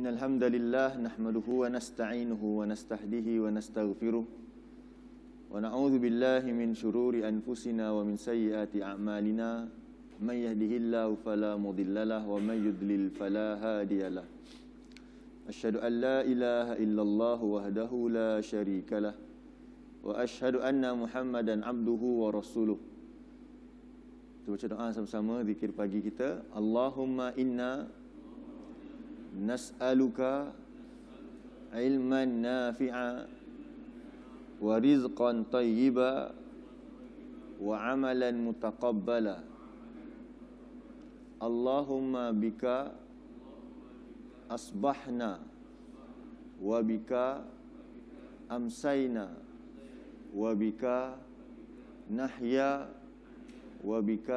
إن الحمد لله نحمده ونستعينه ونستهديه ونستغفره ونعوذ بالله من شرور أنفسنا ومن سيئات أعمالنا من يهده الله فلا مضل له ومن يضلل فلا هادي له أشهد أن لا إله إلا الله وحده لا شريك له وأشهد أن محمدا عبده ورسوله Kita baca doa sama-sama zikir pagi kita Allahumma inna نسألك علما نافعا ورزقا طيبا وعملا متقبلا اللهم بك أصبحنا وبك أمسينا وبك نحيا وبك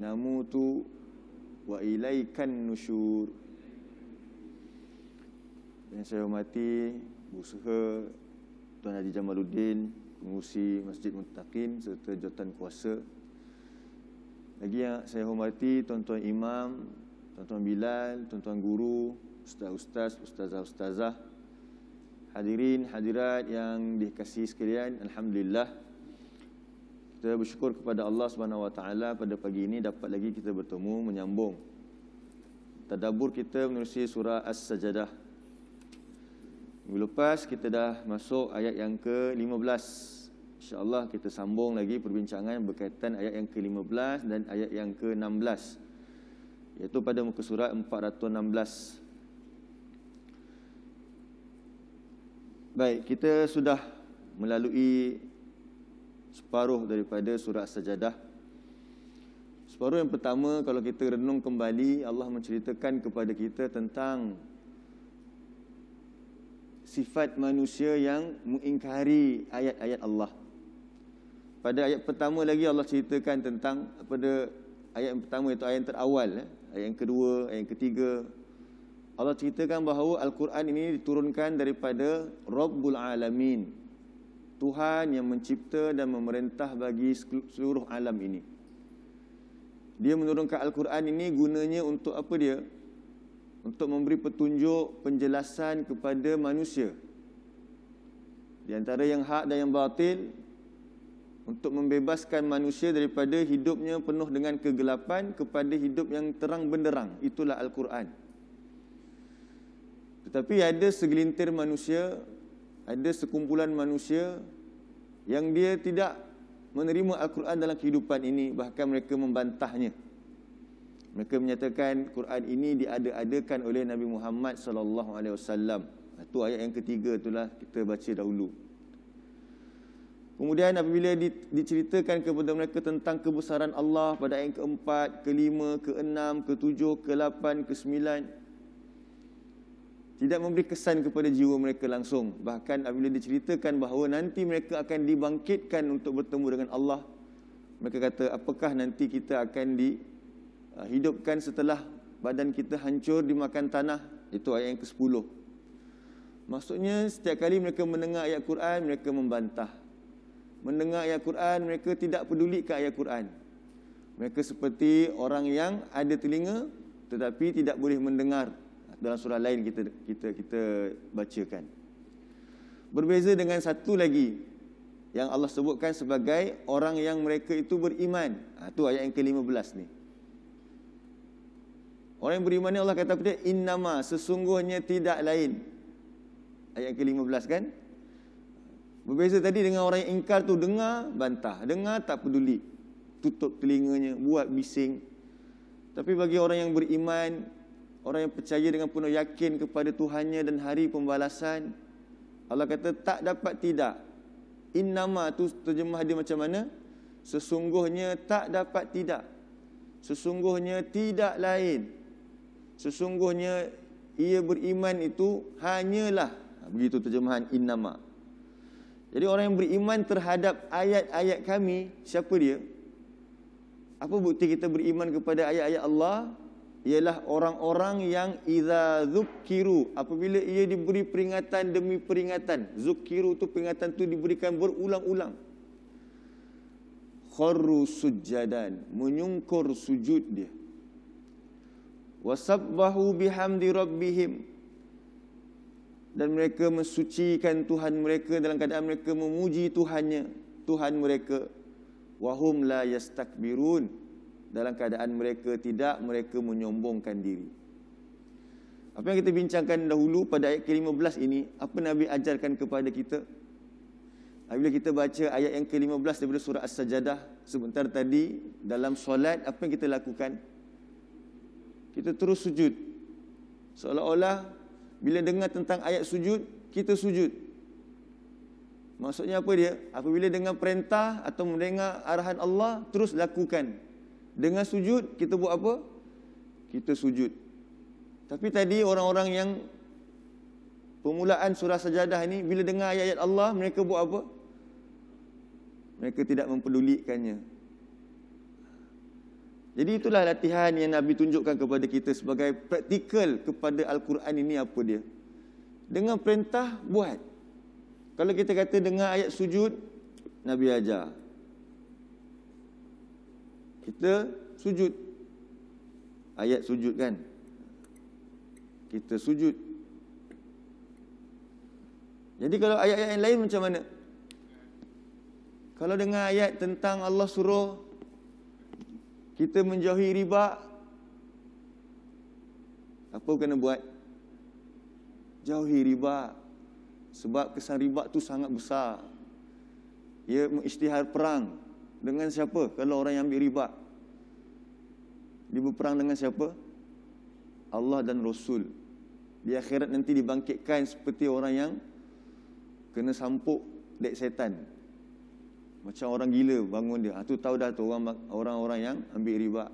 نموت وإليك النشور Yang saya hormati Usaha Tuan Haji Jamaluddin Pengurusi Masjid Muntakin Serta jawatan kuasa Lagi yang saya hormati Tuan-tuan Imam Tuan-tuan Bilal Tuan-tuan Guru Ustaz-Ustaz Ustazah-Ustazah Hadirin Hadirat yang dikasihi sekalian Alhamdulillah Kita bersyukur kepada Allah SWT Pada pagi ini dapat lagi kita bertemu Menyambung Tadabur kita menerusi surah As-Sajadah Minggu lepas kita dah masuk ayat yang ke-15. InsyaAllah kita sambung lagi perbincangan berkaitan ayat yang ke-15 dan ayat yang ke-16. Iaitu pada muka surat 416. Baik, kita sudah melalui separuh daripada surat sajadah. Separuh yang pertama, kalau kita renung kembali, Allah menceritakan kepada kita tentang sifat manusia yang mengingkari ayat-ayat Allah. Pada ayat pertama lagi Allah ceritakan tentang pada ayat yang pertama itu ayat yang terawal, eh, ayat yang kedua, ayat yang ketiga. Allah ceritakan bahawa Al-Quran ini diturunkan daripada Rabbul Alamin. Tuhan yang mencipta dan memerintah bagi seluruh alam ini. Dia menurunkan Al-Quran ini gunanya untuk apa dia? untuk memberi petunjuk penjelasan kepada manusia di antara yang hak dan yang batil untuk membebaskan manusia daripada hidupnya penuh dengan kegelapan kepada hidup yang terang benderang itulah al-Quran tetapi ada segelintir manusia ada sekumpulan manusia yang dia tidak menerima al-Quran dalam kehidupan ini bahkan mereka membantahnya mereka menyatakan Quran ini diada-adakan oleh Nabi Muhammad sallallahu alaihi wasallam. Itu ayat yang ketiga itulah kita baca dahulu. Kemudian apabila diceritakan kepada mereka tentang kebesaran Allah pada ayat keempat, kelima, keenam, ketujuh, kelapan, kesembilan. Tidak memberi kesan kepada jiwa mereka langsung. Bahkan apabila diceritakan bahawa nanti mereka akan dibangkitkan untuk bertemu dengan Allah. Mereka kata apakah nanti kita akan di, Ah, hidupkan setelah badan kita hancur dimakan tanah itu ayat yang ke-10 maksudnya setiap kali mereka mendengar ayat Quran mereka membantah mendengar ayat Quran mereka tidak peduli ke ayat Quran mereka seperti orang yang ada telinga tetapi tidak boleh mendengar dalam surah lain kita kita kita bacakan berbeza dengan satu lagi yang Allah sebutkan sebagai orang yang mereka itu beriman. Ah ha, tu ayat yang ke-15 ni. Orang yang beriman ni Allah kata kepada innama sesungguhnya tidak lain. Ayat ke-15 kan? Berbeza tadi dengan orang yang ingkar tu dengar bantah, dengar tak peduli. Tutup telinganya, buat bising. Tapi bagi orang yang beriman, orang yang percaya dengan penuh yakin kepada Tuhannya dan hari pembalasan, Allah kata tak dapat tidak. Innama tu terjemah dia macam mana? Sesungguhnya tak dapat tidak. Sesungguhnya tidak lain sesungguhnya ia beriman itu hanyalah ha, begitu terjemahan innama jadi orang yang beriman terhadap ayat-ayat kami siapa dia apa bukti kita beriman kepada ayat-ayat Allah ialah orang-orang yang idza zukiru apabila ia diberi peringatan demi peringatan zukiru tu peringatan tu diberikan berulang-ulang Kharu sujadan menyungkur sujud dia wasabbahu bihamdi rabbihim dan mereka mensucikan Tuhan mereka dalam keadaan mereka memuji Tuhannya Tuhan mereka wahum la yastakbirun dalam keadaan mereka tidak mereka menyombongkan diri apa yang kita bincangkan dahulu pada ayat ke-15 ini apa Nabi ajarkan kepada kita Apabila kita baca ayat yang ke-15 daripada surah As-Sajdah sebentar tadi dalam solat apa yang kita lakukan? kita terus sujud. Seolah-olah bila dengar tentang ayat sujud, kita sujud. Maksudnya apa dia? Apabila dengar perintah atau mendengar arahan Allah, terus lakukan. Dengan sujud, kita buat apa? Kita sujud. Tapi tadi orang-orang yang pemulaan surah sajadah ini, bila dengar ayat-ayat Allah, mereka buat apa? Mereka tidak mempedulikannya. Jadi itulah latihan yang Nabi tunjukkan kepada kita sebagai praktikal kepada Al-Quran ini apa dia. Dengan perintah, buat. Kalau kita kata dengan ayat sujud, Nabi ajar. Kita sujud. Ayat sujud kan? Kita sujud. Jadi kalau ayat-ayat yang lain macam mana? Kalau dengan ayat tentang Allah suruh kita menjauhi riba Apa kena buat? Jauhi riba Sebab kesan riba tu sangat besar Ia mengisytihar perang Dengan siapa? Kalau orang yang ambil riba Dia berperang dengan siapa? Allah dan Rasul Di akhirat nanti dibangkitkan Seperti orang yang Kena sampuk dek setan macam orang gila bangun dia. Itu ah, ha, tahu dah tu orang-orang yang ambil riba.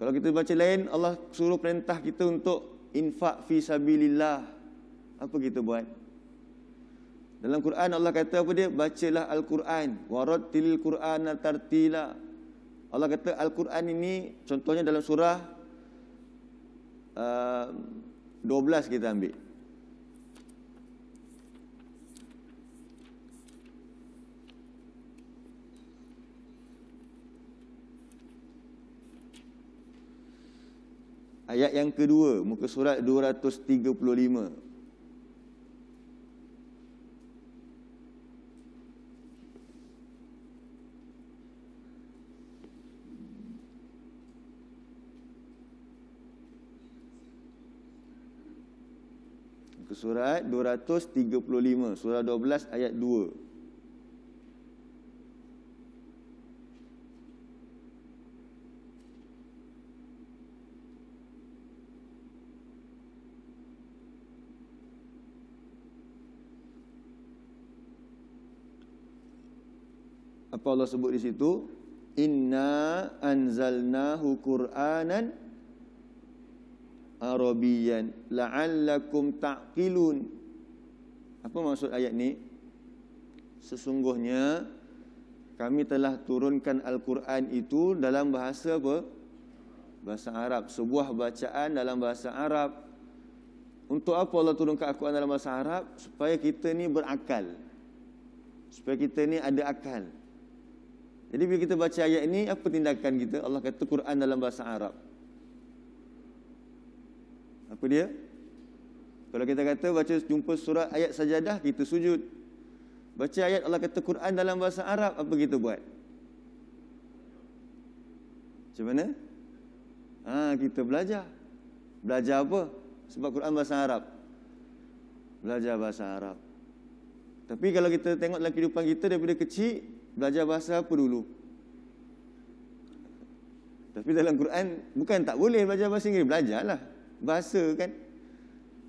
Kalau kita baca lain, Allah suruh perintah kita untuk infak fi sabilillah. Apa kita buat? Dalam Quran Allah kata apa dia? Bacalah Al-Quran. warad tilil Quran, Qur'ana tartila. Allah kata Al-Quran ini contohnya dalam surah uh, 12 kita ambil. Ayat yang kedua, muka surat 235. Muka surat 235, surah 12 ayat 2. Allah sebut di situ inna anzalnahu qur'anan arabian la'allakum taqilun apa maksud ayat ni sesungguhnya kami telah turunkan al-Quran itu dalam bahasa apa bahasa Arab sebuah bacaan dalam bahasa Arab untuk apa Allah turunkan al-Quran dalam bahasa Arab supaya kita ni berakal supaya kita ni ada akal jadi bila kita baca ayat ini apa tindakan kita? Allah kata Quran dalam bahasa Arab. Apa dia? Kalau kita kata baca jumpa surah ayat sajadah kita sujud. Baca ayat Allah kata Quran dalam bahasa Arab apa kita buat? Macam mana? Ha, kita belajar. Belajar apa? Sebab Quran bahasa Arab. Belajar bahasa Arab. Tapi kalau kita tengok dalam kehidupan kita daripada kecil, belajar bahasa apa dulu? Tapi dalam Quran bukan tak boleh belajar bahasa Inggeris, belajarlah bahasa kan.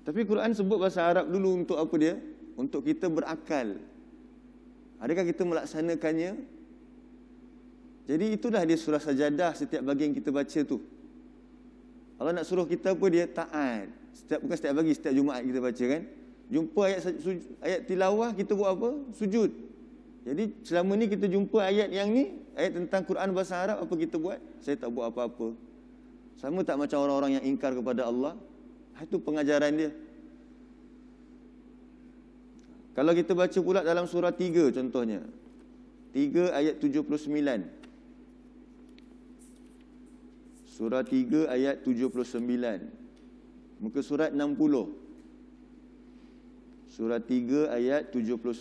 Tapi Quran sebut bahasa Arab dulu untuk apa dia? Untuk kita berakal. Adakah kita melaksanakannya? Jadi itulah dia surah sajadah setiap bagian kita baca tu. Allah nak suruh kita apa dia? Taat. Setiap bukan setiap bagi, setiap Jumaat kita baca kan. Jumpa ayat ayat tilawah kita buat apa? Sujud. Jadi selama ni kita jumpa ayat yang ni, ayat tentang Quran bahasa Arab, apa kita buat? Saya tak buat apa-apa. Sama tak macam orang-orang yang ingkar kepada Allah? Ha, itu pengajaran dia. Kalau kita baca pula dalam surah 3 contohnya. 3 ayat 79. Surah 3 ayat 79. Muka surat 60. Surah 3 ayat 79.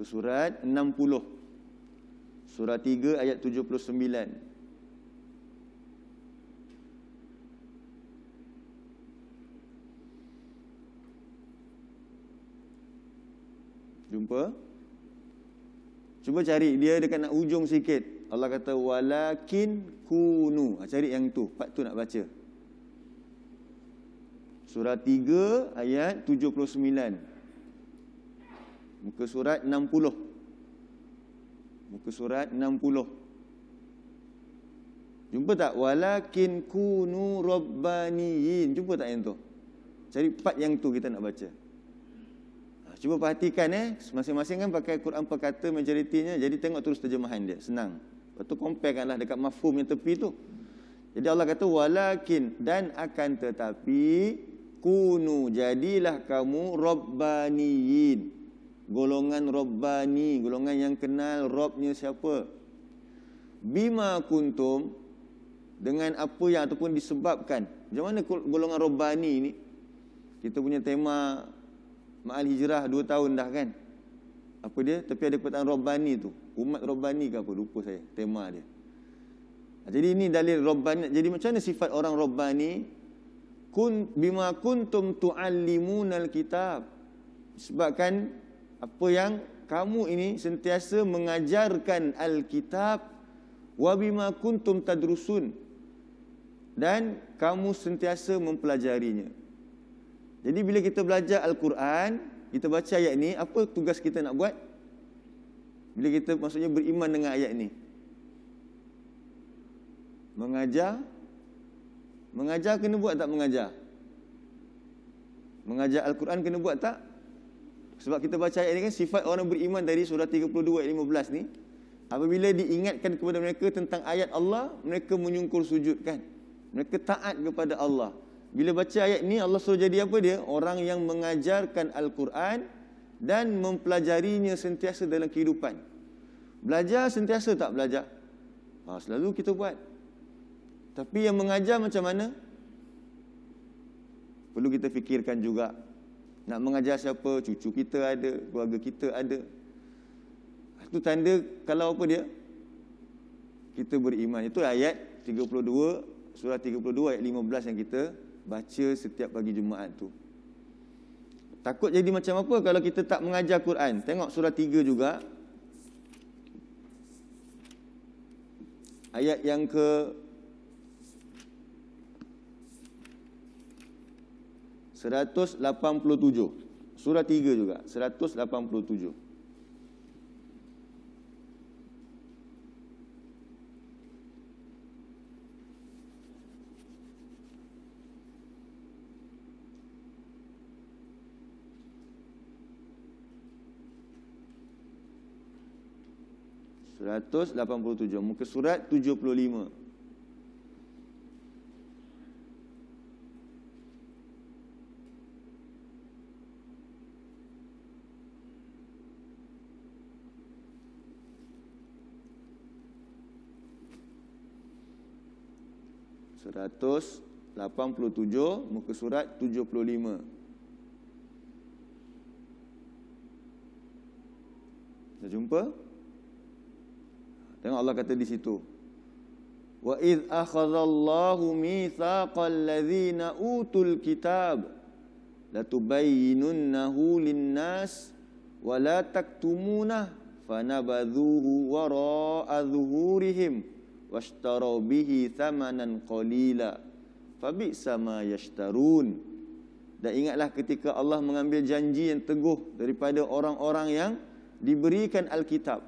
muka surat 60 Surah 3 ayat 79 Jumpa Cuba cari dia dekat nak ujung sikit Allah kata walakin kunu ah, cari yang tu Pak tu nak baca Surah 3 ayat 79 Muka surat 60. Muka surat 60. Jumpa tak? Walakin kunu rabbaniyin. Jumpa tak yang tu? Cari part yang tu kita nak baca. Ha, cuba perhatikan eh. Masing-masing kan pakai Quran perkata majoritinya. Jadi tengok terus terjemahan dia. Senang. Lepas tu comparekan lah dekat mafhum yang tepi tu. Jadi Allah kata walakin dan akan tetapi kunu jadilah kamu rabbaniyin golongan Rabbani, golongan yang kenal Rabbnya siapa. Bima kuntum dengan apa yang ataupun disebabkan. Macam mana golongan Rabbani ini? Kita punya tema Ma'al Hijrah dua tahun dah kan? Apa dia? Tapi ada perkataan Rabbani tu. Umat Rabbani ke apa? Lupa saya tema dia. Jadi ini dalil Rabbani. Jadi macam mana sifat orang Rabbani? Kun, bima kuntum tu'allimunal kitab. sebab kan? apa yang kamu ini sentiasa mengajarkan Alkitab wabima kuntum tadrusun dan kamu sentiasa mempelajarinya. Jadi bila kita belajar Al-Quran, kita baca ayat ini. apa tugas kita nak buat? Bila kita maksudnya beriman dengan ayat ini, Mengajar. Mengajar kena buat tak mengajar? Mengajar Al-Quran kena buat tak? Sebab kita baca ayat ini kan sifat orang beriman dari surah 32 ayat 15 ni. Apabila diingatkan kepada mereka tentang ayat Allah, mereka menyungkur sujudkan, Mereka taat kepada Allah. Bila baca ayat ni Allah suruh jadi apa dia? Orang yang mengajarkan Al-Quran dan mempelajarinya sentiasa dalam kehidupan. Belajar sentiasa tak belajar? Ha, selalu kita buat. Tapi yang mengajar macam mana? Perlu kita fikirkan juga. Nak mengajar siapa? Cucu kita ada, keluarga kita ada. Itu tanda kalau apa dia? Kita beriman. Itu ayat 32, surah 32 ayat 15 yang kita baca setiap pagi Jumaat tu. Takut jadi macam apa kalau kita tak mengajar Quran? Tengok surah 3 juga. Ayat yang ke 187 surah 3 juga 187 187 muka surat 75 187 muka surat 75 Dah jumpa tengok Allah kata di situ wa id akhadallahu mitsaqal ladzina utul kitab la latubayyinunahu nas, wa la taktumuna fanabadhuhu wara'a dhuhurihim washtaraw bihi thamanan qalila fabisa ma yashtarun dan ingatlah ketika Allah mengambil janji yang teguh daripada orang-orang yang diberikan alkitab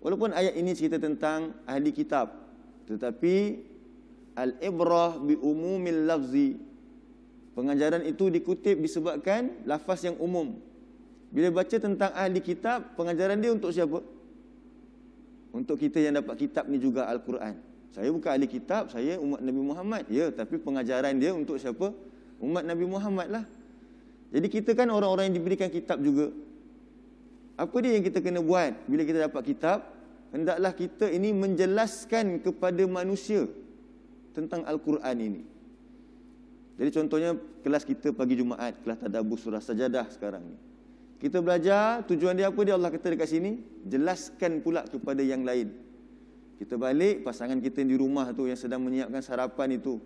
walaupun ayat ini cerita tentang ahli kitab tetapi al ibrah bi umumil lafzi pengajaran itu dikutip disebabkan lafaz yang umum bila baca tentang ahli kitab pengajaran dia untuk siapa untuk kita yang dapat kitab ni juga Al-Quran. Saya bukan ahli kitab, saya umat Nabi Muhammad. Ya, tapi pengajaran dia untuk siapa? Umat Nabi Muhammad lah. Jadi kita kan orang-orang yang diberikan kitab juga. Apa dia yang kita kena buat bila kita dapat kitab? Hendaklah kita ini menjelaskan kepada manusia tentang Al-Quran ini. Jadi contohnya kelas kita pagi Jumaat, kelas Tadabur Surah Sajadah sekarang ni. Kita belajar, tujuan dia apa dia Allah kata dekat sini? Jelaskan pula kepada yang lain. Kita balik, pasangan kita di rumah tu yang sedang menyiapkan sarapan itu.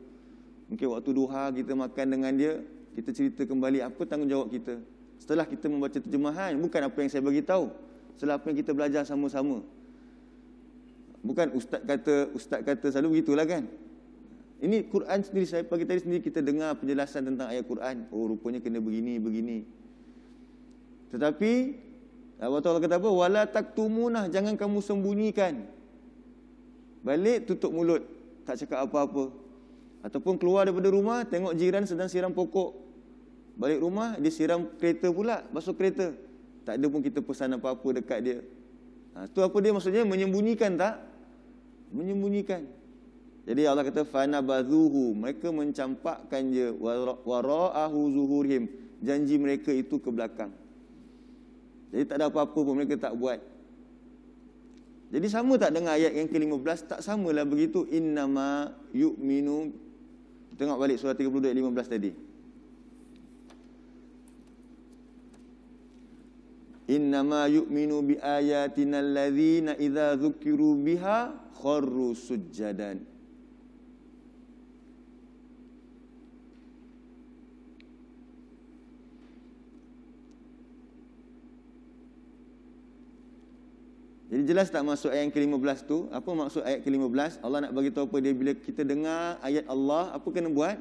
Mungkin waktu duha kita makan dengan dia, kita cerita kembali apa tanggungjawab kita. Setelah kita membaca terjemahan, bukan apa yang saya beritahu. Setelah apa yang kita belajar sama-sama. Bukan ustaz kata, ustaz kata selalu begitulah kan. Ini Quran sendiri, saya pagi tadi sendiri kita dengar penjelasan tentang ayat Quran. Oh rupanya kena begini, begini. Tetapi Allah Ta'ala kata apa? Wala taktumunah, jangan kamu sembunyikan. Balik, tutup mulut. Tak cakap apa-apa. Ataupun keluar daripada rumah, tengok jiran sedang siram pokok. Balik rumah, dia siram kereta pula, masuk kereta. Tak ada pun kita pesan apa-apa dekat dia. Itu ha, apa dia maksudnya? Menyembunyikan tak? Menyembunyikan. Jadi Allah kata, Fana bazuhu. Mereka mencampakkan dia. Wara'ahu zuhurhim. Janji mereka itu ke belakang. Jadi tak ada apa-apa pun mereka tak buat. Jadi sama tak dengar ayat yang ke-15? Tak samalah begitu. Innama yu'minu. Tengok balik surah 32 ayat 15 tadi. Innama yu'minu bi ayatina alladhina idha dhukiru biha kharru sujjadan. Jadi jelas tak masuk ayat ke-15 tu? Apa maksud ayat ke-15? Allah nak bagi tahu apa dia bila kita dengar ayat Allah, apa kena buat?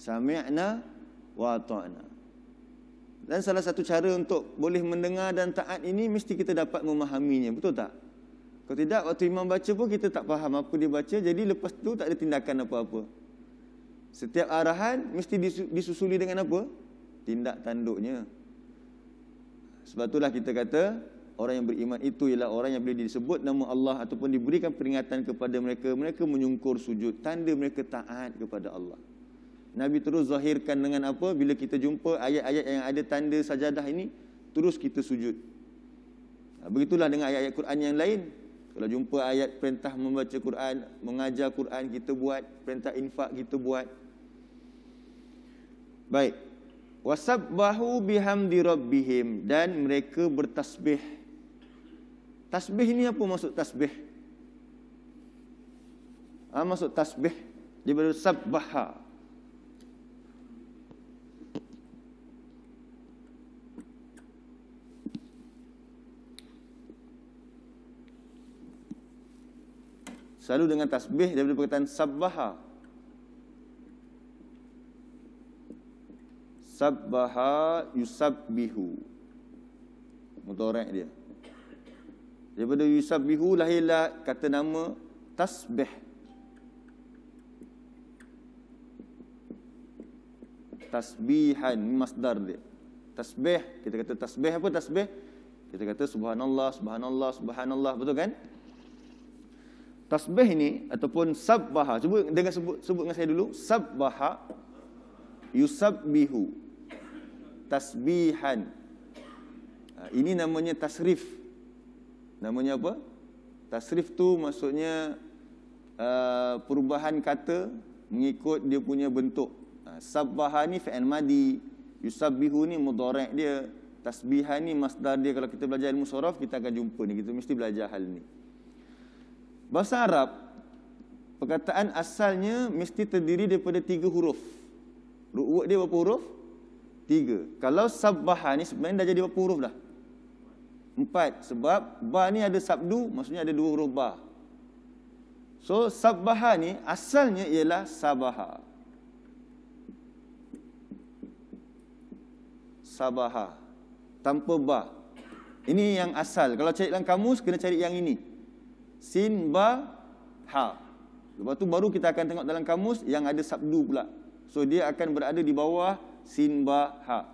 Sami'na wa ta'na. Dan salah satu cara untuk boleh mendengar dan taat ini mesti kita dapat memahaminya, betul tak? Kalau tidak waktu imam baca pun kita tak faham apa dia baca, jadi lepas tu tak ada tindakan apa-apa. Setiap arahan mesti disusuli dengan apa? Tindak tanduknya. Sebab itulah kita kata orang yang beriman itu ialah orang yang bila disebut nama Allah ataupun diberikan peringatan kepada mereka, mereka menyungkur sujud. Tanda mereka taat kepada Allah. Nabi terus zahirkan dengan apa? Bila kita jumpa ayat-ayat yang ada tanda sajadah ini, terus kita sujud. Ha, begitulah dengan ayat-ayat Quran yang lain. Kalau jumpa ayat perintah membaca Quran, mengajar Quran kita buat, perintah infak kita buat. Baik. Wasabbahu bihamdi rabbihim dan mereka bertasbih Tasbih ni apa maksud tasbih? Ha, maksud tasbih daripada sabbaha. Selalu dengan tasbih daripada perkataan sabbaha. Sabbaha yusabbihu. Mudorek dia. Daripada yusabihu lahirlah kata nama tasbih. Tasbihan, ni masdar dia. Tasbih, kita kata tasbih apa tasbih? Kita kata subhanallah, subhanallah, subhanallah, betul kan? Tasbih ni ataupun sabbaha, cuba dengan sebut, sebut dengan saya dulu. Sabbaha yusabihu tasbihan. Ha, ini namanya tasrif. Tasrif namanya apa? Tasrif tu maksudnya uh, perubahan kata mengikut dia punya bentuk. Uh, sabbaha fi'il madi, yusabbihu ni mudhari' dia, tasbiha ni masdar dia. Kalau kita belajar ilmu sharaf kita akan jumpa ni, kita mesti belajar hal ni. Bahasa Arab perkataan asalnya mesti terdiri daripada tiga huruf. Ru'u dia berapa huruf? Tiga. Kalau sabbahani sebenarnya dah jadi berapa huruf dah? Empat, sebab ba ni ada sabdu, maksudnya ada dua huruf ba. So, sabbaha ni asalnya ialah sabaha. Sabaha. Tanpa ba. Ini yang asal. Kalau cari dalam kamus, kena cari yang ini. Sin, ba, ha. Lepas tu baru kita akan tengok dalam kamus yang ada sabdu pula. So, dia akan berada di bawah sin, ba, ha.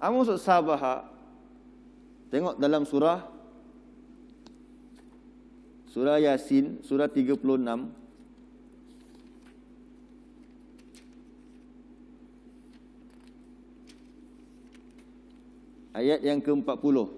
Apa ah, maksud Sabaha. Tengok dalam surah Surah Yasin Surah 36 Ayat yang ke-40 Surah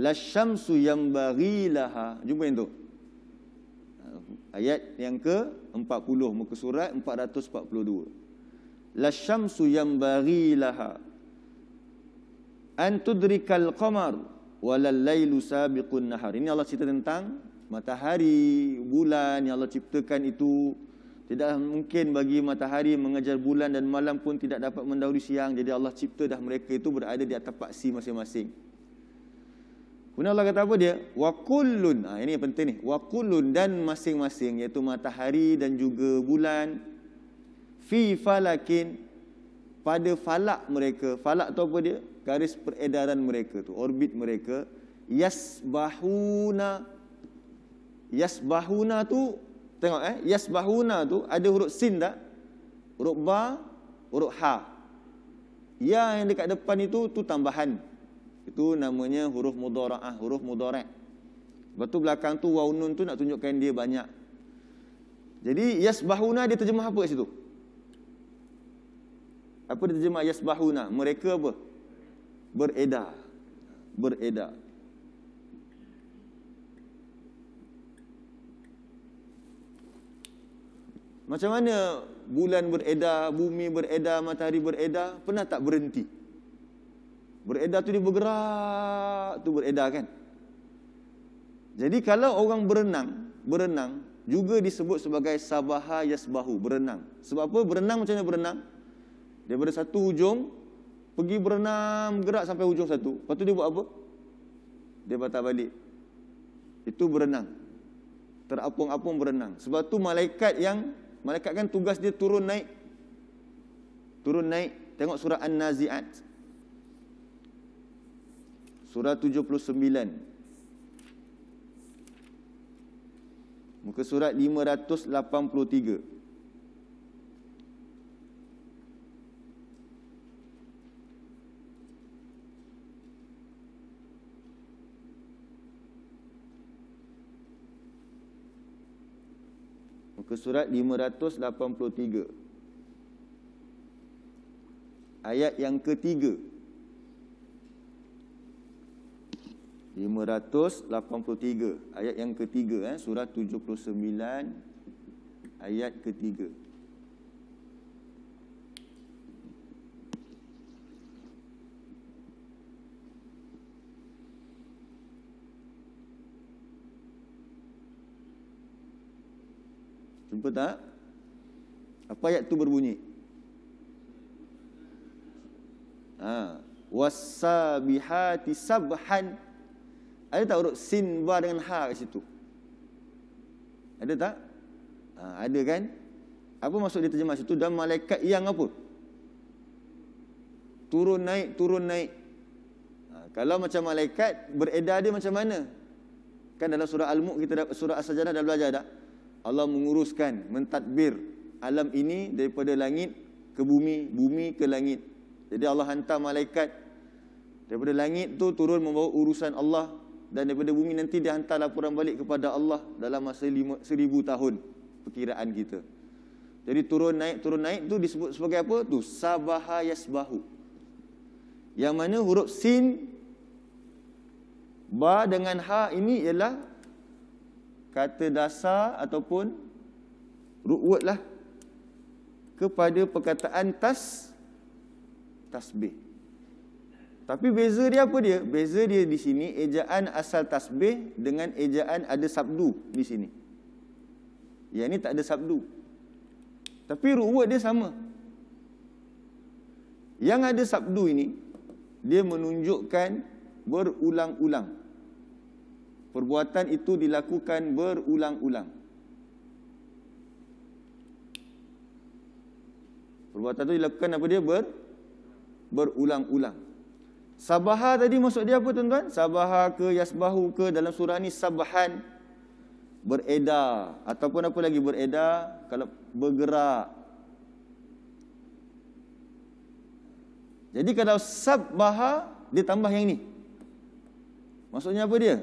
Lasyamsu yang barilaha. Jumpa yang tu. Ayat yang ke 40 muka surat 442. Lasyamsu yang barilaha. Antudrikal qamar. Walallailu sabiqun nahar. Ini Allah cerita tentang matahari, bulan yang Allah ciptakan itu. Tidak mungkin bagi matahari mengejar bulan dan malam pun tidak dapat mendahului siang. Jadi Allah cipta dah mereka itu berada di atas paksi masing-masing. Kemudian Allah kata apa dia? Wa kullun. Ha, ini yang penting ni. Wa kullun dan masing-masing iaitu matahari dan juga bulan fi falakin pada falak mereka. Falak tu apa dia? Garis peredaran mereka tu, orbit mereka yasbahuna yasbahuna tu tengok eh yasbahuna tu ada huruf sin tak? Huruf ba, huruf ha. Ya yang dekat depan itu tu tambahan itu namanya huruf mudara'ah, huruf mudara'ah. Lepas tu belakang tu waunun tu nak tunjukkan dia banyak. Jadi yasbahuna dia terjemah apa kat situ? Apa dia terjemah yasbahuna? Mereka apa? Beredar. Beredar. Macam mana bulan beredar, bumi beredar, matahari beredar, pernah tak Berhenti. Beredar tu dia bergerak, tu beredar kan. Jadi kalau orang berenang, berenang juga disebut sebagai sabaha yasbahu, berenang. Sebab apa? Berenang macam mana berenang? Daripada satu hujung, pergi berenang, gerak sampai hujung satu. Lepas tu dia buat apa? Dia patah balik. Itu berenang. Terapung-apung berenang. Sebab tu malaikat yang, malaikat kan tugas dia turun naik. Turun naik. Tengok surah An-Nazi'at. Surah 79 Muka surat 583 Muka surat 583 Ayat yang ketiga 583 ayat yang ketiga eh surah 79 ayat ketiga Jumpa tak? Apa ayat tu berbunyi? Ah, ha. wasabihati sabhan ada tak huruf sin ba dengan ha kat situ? Ada tak? Ha, ada kan? Apa maksud dia terjemah situ? Dan malaikat yang apa? Turun naik, turun naik. Ha, kalau macam malaikat, beredar dia macam mana? Kan dalam surah Al-Mu' kita dapat surah As-Sajadah dah belajar tak? Allah menguruskan, mentadbir alam ini daripada langit ke bumi, bumi ke langit. Jadi Allah hantar malaikat daripada langit tu turun membawa urusan Allah dan daripada bumi nanti dia hantar laporan balik kepada Allah dalam masa lima, seribu tahun perkiraan kita. Jadi turun naik turun naik tu disebut sebagai apa? Tu sabaha yasbahu. Yang mana huruf sin ba dengan ha ini ialah kata dasar ataupun root lah kepada perkataan tas tasbih. Tapi beza dia apa dia? Beza dia di sini ejaan asal tasbih dengan ejaan ada sabdu di sini. Ya ini tak ada sabdu. Tapi ruwet dia sama. Yang ada sabdu ini, dia menunjukkan berulang-ulang. Perbuatan itu dilakukan berulang-ulang. Perbuatan itu dilakukan apa dia? Ber, berulang-ulang. Sabaha tadi maksud dia apa tuan-tuan? Sabaha ke yasbahu ke dalam surah ni sabahan bereda ataupun apa lagi bereda kalau bergerak. Jadi kalau sabaha dia tambah yang ni. Maksudnya apa dia?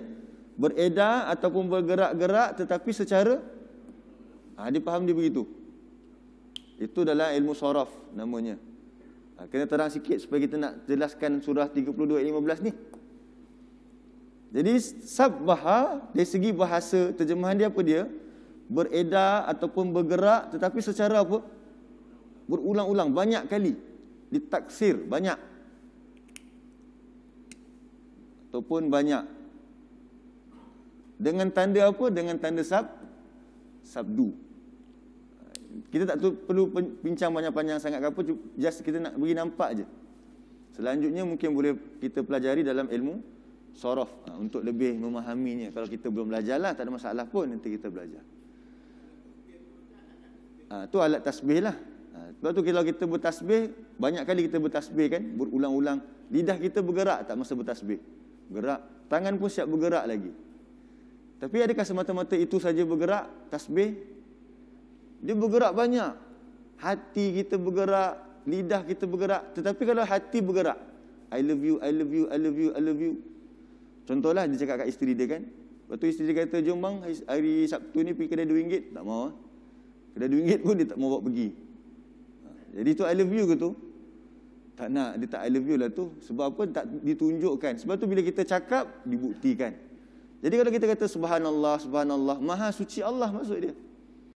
Bereda ataupun bergerak-gerak tetapi secara ha, dia faham dia begitu. Itu dalam ilmu sorof namanya. Ha, kena terang sikit supaya kita nak jelaskan surah 32 ayat 15 ni. Jadi sabbaha dari segi bahasa terjemahan dia apa dia? Beredar ataupun bergerak tetapi secara apa? Berulang-ulang banyak kali. Ditaksir banyak. Ataupun banyak. Dengan tanda apa? Dengan tanda sab sabdu kita tak tu perlu bincang banyak-banyak panjang sangat ke apa just kita nak bagi nampak je selanjutnya mungkin boleh kita pelajari dalam ilmu sorof ha, untuk lebih memahaminya kalau kita belum belajarlah tak ada masalah pun nanti kita belajar ha, tu alat tasbih lah ha, sebab tu kalau kita bertasbih banyak kali kita bertasbih kan berulang-ulang lidah kita bergerak tak masa bertasbih gerak tangan pun siap bergerak lagi tapi adakah semata-mata itu saja bergerak tasbih dia bergerak banyak. Hati kita bergerak, lidah kita bergerak. Tetapi kalau hati bergerak, I love you, I love you, I love you, I love you. Contohlah dia cakap kat isteri dia kan. Lepas tu isteri dia kata, jom bang, hari Sabtu ni pergi kedai RM2. Tak mau. Ah. Kedai RM2 pun dia tak mau bawa pergi. Ha, jadi tu I love you ke tu? Tak nak, dia tak I love you lah tu. Sebab apa? Tak ditunjukkan. Sebab tu bila kita cakap, dibuktikan. Jadi kalau kita kata subhanallah, subhanallah, maha suci Allah maksud dia.